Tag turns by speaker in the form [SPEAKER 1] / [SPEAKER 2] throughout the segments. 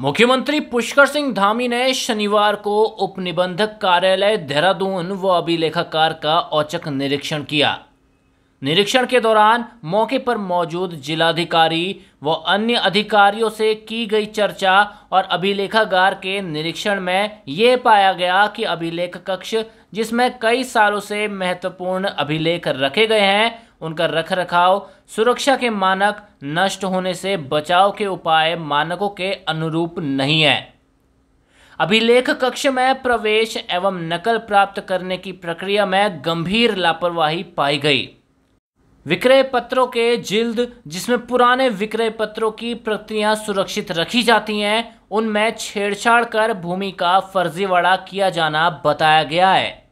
[SPEAKER 1] मुख्यमंत्री पुष्कर सिंह धामी ने शनिवार को उप निबंधक कार्यालय देहरादून व अभिलेखाकार का औचक निरीक्षण किया निरीक्षण के दौरान मौके पर मौजूद जिलाधिकारी व अन्य अधिकारियों से की गई चर्चा और अभिलेखागार के निरीक्षण में ये पाया गया कि अभिलेख कक्ष जिसमें कई सालों से महत्वपूर्ण अभिलेख रखे गए हैं उनका रख रखाव सुरक्षा के मानक नष्ट होने से बचाव के उपाय मानकों के अनुरूप नहीं है अभिलेख कक्ष में प्रवेश एवं नकल प्राप्त करने की प्रक्रिया में गंभीर लापरवाही पाई गई विक्रय पत्रों के जिल्द जिसमें पुराने विक्रय पत्रों की प्रतियां सुरक्षित रखी जाती हैं उनमें छेड़छाड़ कर भूमि का फर्जीवाड़ा किया जाना बताया गया है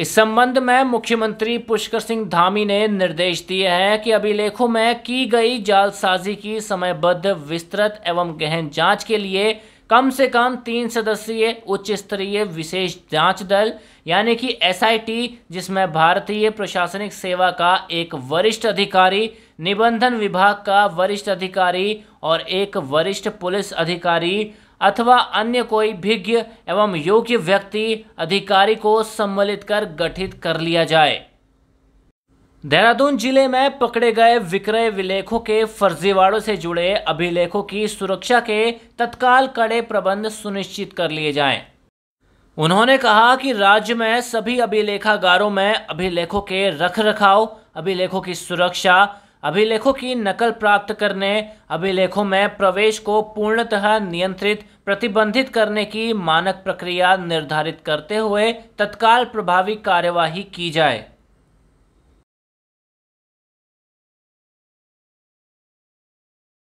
[SPEAKER 1] इस संबंध में मुख्यमंत्री पुष्कर सिंह धामी ने निर्देश दिए हैं कि अभिलेखों में की गई जालसाजी की समयबद्ध विस्तृत एवं गहन जांच के लिए कम से कम तीन सदस्यीय उच्च स्तरीय विशेष जांच दल यानी कि एसआईटी जिसमें भारतीय प्रशासनिक सेवा का एक वरिष्ठ अधिकारी निबंधन विभाग का वरिष्ठ अधिकारी और एक वरिष्ठ पुलिस अधिकारी अथवा अन्य कोई विज्ञ एवं योग्य व्यक्ति अधिकारी को सम्मिलित कर गठित कर लिया जाए देहरादून जिले में पकड़े गए विक्रय विलेखों के फर्जीवाड़ों से जुड़े अभिलेखों की सुरक्षा के तत्काल कड़े प्रबंध सुनिश्चित कर लिए जाएं। उन्होंने कहा कि राज्य में सभी अभिलेखागारों में अभिलेखों के रख रखाव अभिलेखों की सुरक्षा अभिलेखों की नकल प्राप्त करने अभिलेखों में प्रवेश को पूर्णतः नियंत्रित प्रतिबंधित करने की मानक प्रक्रिया निर्धारित करते हुए तत्काल प्रभावी कार्यवाही की जाए